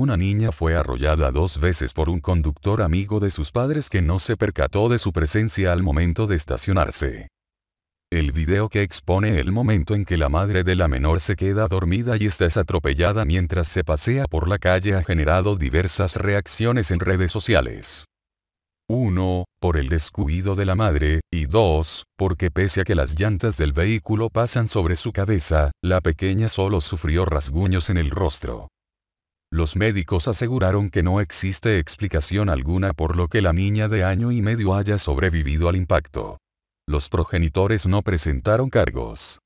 Una niña fue arrollada dos veces por un conductor amigo de sus padres que no se percató de su presencia al momento de estacionarse. El video que expone el momento en que la madre de la menor se queda dormida y está atropellada mientras se pasea por la calle ha generado diversas reacciones en redes sociales. 1. Por el descuido de la madre, y 2. Porque pese a que las llantas del vehículo pasan sobre su cabeza, la pequeña solo sufrió rasguños en el rostro. Los médicos aseguraron que no existe explicación alguna por lo que la niña de año y medio haya sobrevivido al impacto. Los progenitores no presentaron cargos.